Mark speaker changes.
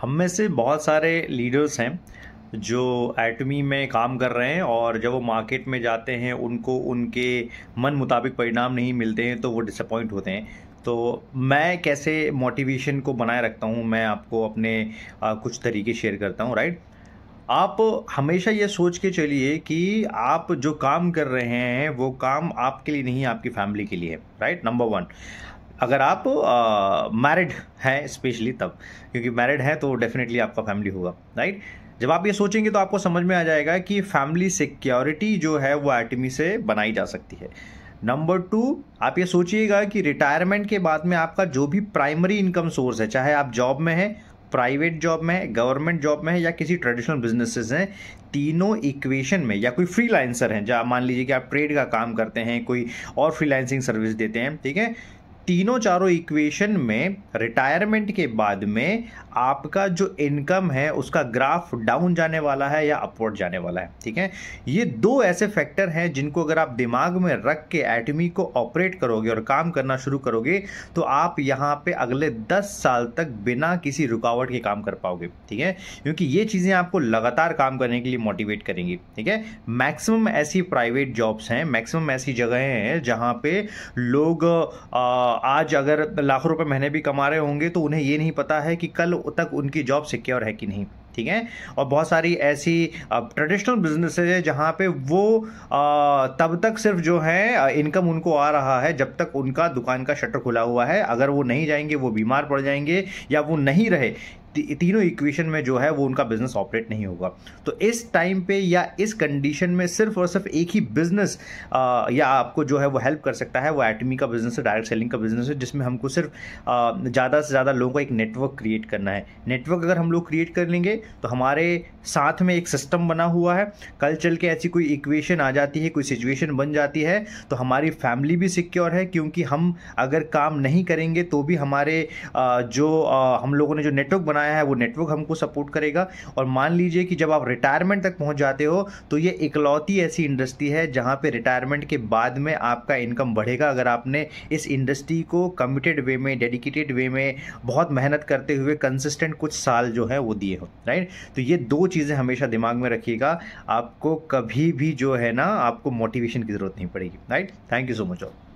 Speaker 1: हम में से बहुत सारे लीडर्स हैं जो एटमी में काम कर रहे हैं और जब वो मार्केट में जाते हैं उनको उनके मन मुताबिक परिणाम नहीं मिलते हैं तो वो डिसअपॉइंट होते हैं तो मैं कैसे मोटिवेशन को बनाए रखता हूँ मैं आपको अपने आ, कुछ तरीके शेयर करता हूँ राइट आप हमेशा ये सोच के चलिए कि आप जो काम कर रहे हैं वो काम आपके लिए नहीं आपकी फैमिली के लिए है राइट नंबर वन अगर आप मैरिड हैं स्पेशली तब क्योंकि मैरिड है तो डेफिनेटली आपका फैमिली होगा राइट जब आप ये सोचेंगे तो आपको समझ में आ जाएगा कि फैमिली सिक्योरिटी जो है वो आर्टिमी से बनाई जा सकती है नंबर टू आप ये सोचिएगा कि रिटायरमेंट के बाद में आपका जो भी प्राइमरी इनकम सोर्स है चाहे आप जॉब में हैं प्राइवेट जॉब में है गवर्नमेंट जॉब में है या किसी ट्रेडिशनल बिजनेसेस हैं तीनों इक्वेशन में या कोई फ्रीलांसर हैं जहाँ मान लीजिए कि आप ट्रेड का काम करते हैं कोई और फ्रीलांसिंग सर्विस देते हैं ठीक है तीनों चारों इक्वेशन में रिटायरमेंट के बाद में आपका जो इनकम है उसका ग्राफ डाउन जाने वाला है या अपवर्ड जाने वाला है ठीक है ये दो ऐसे फैक्टर हैं जिनको अगर आप दिमाग में रख के एटमी को ऑपरेट करोगे और काम करना शुरू करोगे तो आप यहाँ पे अगले दस साल तक बिना किसी रुकावट के काम कर पाओगे ठीक है क्योंकि ये चीज़ें आपको लगातार काम करने के लिए मोटिवेट करेंगी ठीक है मैक्सिमम ऐसी प्राइवेट जॉब्स हैं मैक्सिमम ऐसी जगहें हैं जहाँ पे लोग आ, आज अगर लाखों रुपए महीने भी कमा रहे होंगे तो उन्हें ये नहीं पता है कि कल तक उनकी जॉब सिक्योर है कि नहीं ठीक है और बहुत सारी ऐसी ट्रेडिशनल बिजनेस है जहाँ पे वो तब तक सिर्फ जो है इनकम उनको आ रहा है जब तक उनका दुकान का शटर खुला हुआ है अगर वो नहीं जाएंगे वो बीमार पड़ जाएंगे या वो नहीं रहे तीनों इक्वेशन में जो है वो उनका बिजनेस ऑपरेट नहीं होगा तो इस टाइम पे या इस कंडीशन में सिर्फ और सिर्फ एक ही बिजनेस या आपको जो है वो हेल्प कर सकता है वो एटमी का बिजनेस है डायरेक्ट सेलिंग का बिजनेस है जिसमें हमको सिर्फ ज़्यादा से ज़्यादा लोगों का एक नेटवर्क क्रिएट करना है नेटवर्क अगर हम लोग क्रिएट कर लेंगे तो हमारे साथ में एक सिस्टम बना हुआ है कल चल के ऐसी कोई इक्वेशन आ जाती है कोई सिचुएशन बन जाती है तो हमारी फैमिली भी सिक्योर है क्योंकि हम अगर काम नहीं करेंगे तो भी हमारे जो हम लोगों ने जो नेटवर्क बनाया बनाया है वो नेटवर्क हमको सपोर्ट करेगा और मान लीजिए कि जब आप रिटायरमेंट तक पहुंच जाते हो तो ये इकलौती ऐसी इंडस्ट्री है जहां पे रिटायरमेंट के बाद में आपका इनकम बढ़ेगा अगर आपने इस इंडस्ट्री को कमिटेड वे में डेडिकेटेड वे में बहुत मेहनत करते हुए कंसिस्टेंट कुछ साल जो है वो दिए हो राइट तो ये दो चीज़ें हमेशा दिमाग में रखिएगा आपको कभी भी जो है ना आपको मोटिवेशन की ज़रूरत नहीं पड़ेगी right thank you so much all